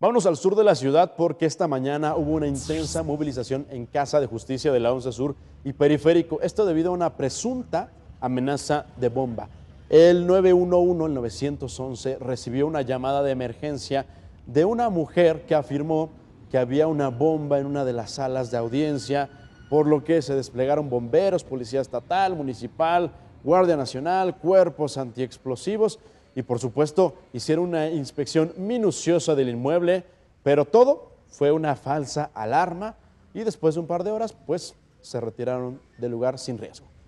Vámonos al sur de la ciudad porque esta mañana hubo una intensa movilización en Casa de Justicia de la 11 Sur y Periférico, esto debido a una presunta amenaza de bomba. El 911, el 911, recibió una llamada de emergencia de una mujer que afirmó que había una bomba en una de las salas de audiencia, por lo que se desplegaron bomberos, policía estatal, municipal, Guardia Nacional, cuerpos antiexplosivos y por supuesto hicieron una inspección minuciosa del inmueble, pero todo fue una falsa alarma y después de un par de horas pues se retiraron del lugar sin riesgo.